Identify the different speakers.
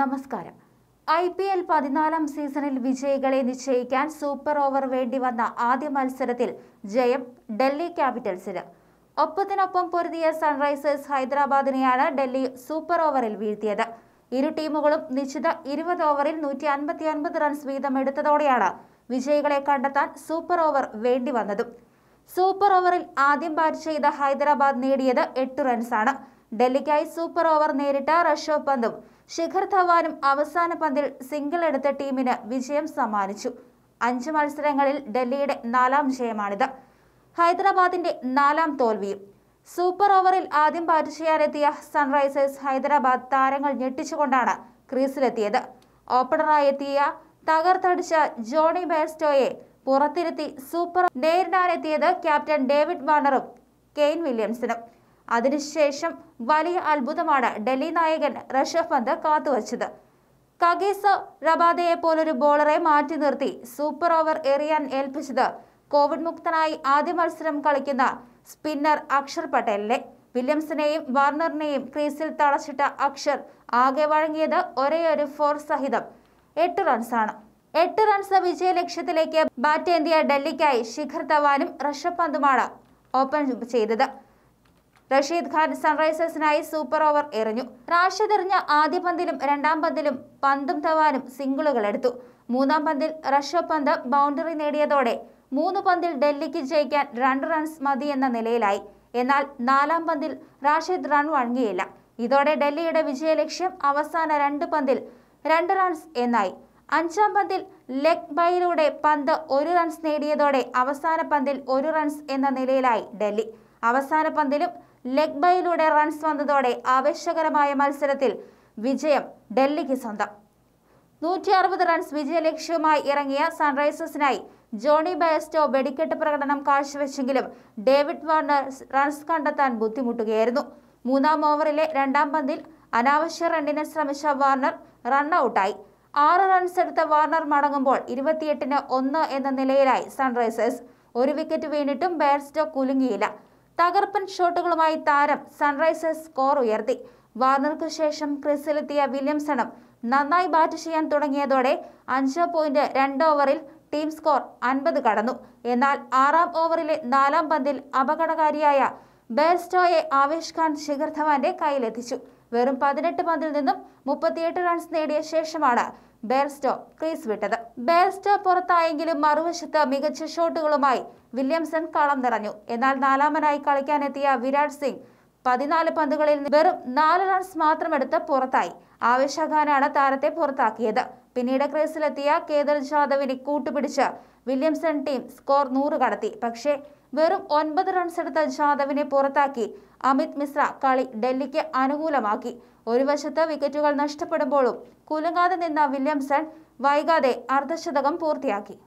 Speaker 1: നമസ്കാരം I P L പതിനാലാം സീസണിൽ വിജയികളെ നിശ്ചയിക്കാൻ സൂപ്പർ ഓവർ വേണ്ടി വന്ന ആദ്യ മത്സരത്തിൽ ജയം ഡൽഹി ക്യാപിറ്റൽസിന് ഒപ്പത്തിനൊപ്പം പൊരുതിയ സൺറൈസേഴ്സ് ഹൈദരാബാദിനെയാണ് ഡൽഹി സൂപ്പർ ഓവറിൽ വീഴ്ത്തിയത് ഇരു ടീമുകളും നിശ്ചിത ഇരുപത് ഓവറിൽ നൂറ്റി അൻപത്തി അൻപത് റൺസ് വീതം എടുത്തതോടെയാണ് വിജയികളെ കണ്ടെത്താൻ സൂപ്പർ ഓവർ വേണ്ടി വന്നതും സൂപ്പർ ഓവറിൽ ആദ്യം ബാറ്റ് ചെയ്ത ഹൈദരാബാദ് നേടിയത് എട്ട് റൺസാണ് ഡൽഹിക്കായി സൂപ്പർ ഓവർ നേരിട്ട ഋഷഭ് പന്തും ശിഖർ ധവാനും അവസാന പന്തിൽ സിംഗിൾ എടുത്ത ടീമിന് വിജയം സമ്മാനിച്ചു അഞ്ച് മത്സരങ്ങളിൽ ഡൽഹിയുടെ നാലാം ജയമാണിത് ഹൈദരാബാദിന്റെ നാലാം തോൽവിയും സൂപ്പർ ഓവറിൽ ആദ്യം ബാറ്റ് ചെയ്യാനെത്തിയ സൺറൈസേഴ്സ് ഹൈദരാബാദ് താരങ്ങൾ ഞെട്ടിച്ചുകൊണ്ടാണ് ക്രീസിലെത്തിയത് ഓപ്പണറായി എത്തിയ തകർത്തടിച്ച ജോണി ബേർസ്റ്റോയെ പുറത്തിരുത്തി സൂപ്പർ നേരിടാനെത്തിയത് ക്യാപ്റ്റൻ ഡേവിഡ് വാണറും കെയ്ൻ വില്യംസിനും അതിനുശേഷം വലിയ അത്ഭുതമാണ് ഡൽഹി നായകൻ ഋഷഭ് പന്ത് കാത്തുവച്ചത് കഗീസ് റബാദയെ പോലൊരു ബോളറെ മാറ്റി നിർത്തി സൂപ്പർ ഓവർ എറിയാൻ ഏൽപ്പിച്ചത് കോവിഡ് മുക്തനായി ആദ്യ മത്സരം കളിക്കുന്ന സ്പിന്നർ അക്ഷർ പട്ടേലിനെ വില്യംസിനെയും വാർണറിനെയും ക്രീസിൽ തളച്ചിട്ട അക്ഷർ ആകെ വഴങ്ങിയത് ഒരേയൊരു ഫോർ സഹിതം എട്ട് റൺസാണ് എട്ട് റൺസ് വിജയ ലക്ഷ്യത്തിലേക്ക് ബാറ്റേന്തിയ ഡൽഹിക്കായി ശിഖർ ധവാനും ഋഷഭ് പന്തുമാണ് ഓപ്പൺ ചെയ്തത് റഷീദ് ഖാൻ സൺറൈസേഴ്സിനായി സൂപ്പർ ഓവർ എറിഞ്ഞു റാഷിദ് എറിഞ്ഞ ആദ്യ പന്തിലും രണ്ടാം പന്തിലും പന്തും തവാനും സിംഗിളുകൾ എടുത്തു മൂന്നാം പന്തിൽ റഷോ പന്ത് ബൗണ്ടറി നേടിയതോടെ മൂന്ന് പന്തിൽ ഡൽഹിക്ക് ജയിക്കാൻ രണ്ട് റൺസ് മതി എന്ന നിലയിലായി എന്നാൽ നാലാം പന്തിൽ റാഷിദ് റൺ വഴങ്ങിയില്ല ഇതോടെ ഡൽഹിയുടെ വിജയലക്ഷ്യം അവസാന രണ്ട് പന്തിൽ രണ്ട് റൺസ് എന്നായി അഞ്ചാം പന്തിൽ ലെഗ് ബൈയിലൂടെ പന്ത് ഒരു റൺസ് നേടിയതോടെ അവസാന പന്തിൽ ഒരു റൺസ് എന്ന നിലയിലായി ഡൽഹി അവസാന പന്തിലും ലെഗ് ബൈയിലൂടെ റൺസ് വന്നതോടെ ആവേശകരമായ മത്സരത്തിൽ വിജയം ഡൽഹിക്ക് സ്വന്തം നൂറ്റി അറുപത് റൺസ് വിജയലക്ഷ്യവുമായി ഇറങ്ങിയ സൺറൈസേഴ്സിനായി ജോണി ബയസ്റ്റോ വെടിക്കെട്ട് പ്രകടനം കാഴ്ചവെച്ചെങ്കിലും ഡേവിഡ് വാർണർ റൺസ് കണ്ടെത്താൻ ബുദ്ധിമുട്ടുകയായിരുന്നു മൂന്നാം ഓവറിലെ രണ്ടാം പന്തിൽ അനാവശ്യ റണ്ണിന് ശ്രമിച്ച വാർണർ റണ്ണൌട്ടായി ആറ് റൺസ് എടുത്ത വാർണർ മടങ്ങുമ്പോൾ ഇരുപത്തിയെട്ടിന് ഒന്ന് എന്ന നിലയിലായി സൺറൈസേഴ്സ് ഒരു വിക്കറ്റ് വീണിട്ടും ബയർസ്റ്റോ കുലുങ്ങിയില്ല തകർപ്പൻ ഷോട്ടുകളുമായി താരം സൺറൈസേഴ്സ് സ്കോർ ഉയർത്തി വാർണർക്ക് ശേഷം ക്രിസിലെത്തിയ വില്യംസണും നന്നായി ബാറ്റ് ചെയ്യാൻ തുടങ്ങിയതോടെ അഞ്ച് പോയിന്റ് രണ്ട് ഓവറിൽ ടീം സ്കോർ അൻപത് കടന്നു എന്നാൽ ആറാം ഓവറിലെ നാലാം പന്തിൽ അപകടകാരിയായ ബേർസ്റ്റോയെ ആവേശ് ഖാൻ ശിഖർ ധവാന്റെ കയ്യിലെത്തിച്ചു വെറും പതിനെട്ട് പന്തിൽ നിന്നും മുപ്പത്തിയെട്ട് റൺസ് നേടിയ ശേഷമാണ് ബെയർസ്റ്റോ ക്രീസ് വിട്ടത് ബെയർസ്റ്റോ പുറത്തായെങ്കിലും മറുവശത്ത് മികച്ച ഷോട്ടുകളുമായി വില്യംസൺ കളം നിറഞ്ഞു എന്നാൽ നാലാമനായി കളിക്കാനെത്തിയ വിരാട് സിംഗ് പതിനാല് പന്തുകളിൽ വെറും നാല് റൺസ് മാത്രമെടുത്ത് പുറത്തായി ആവേശഖാനാണ് താരത്തെ പുറത്താക്കിയത് പിന്നീട് ക്രീസിലെത്തിയ കേദർ ജാദവിനെ കൂട്ടുപിടിച്ച് വില്യംസൺ ടീം സ്കോർ നൂറ് കടത്തി പക്ഷേ വെറും ഒൻപത് റൺസെടുത്ത ജാദവിനെ പുറത്താക്കി അമിത് മിശ്ര കളി ഡൽഹിക്ക് അനുകൂലമാക്കി ഒരു വശത്ത് വിക്കറ്റുകൾ നഷ്ടപ്പെടുമ്പോഴും കുലുങ്ങാതെ നിന്ന വില്യംസൺ വൈകാതെ അർദ്ധശതകം പൂർത്തിയാക്കി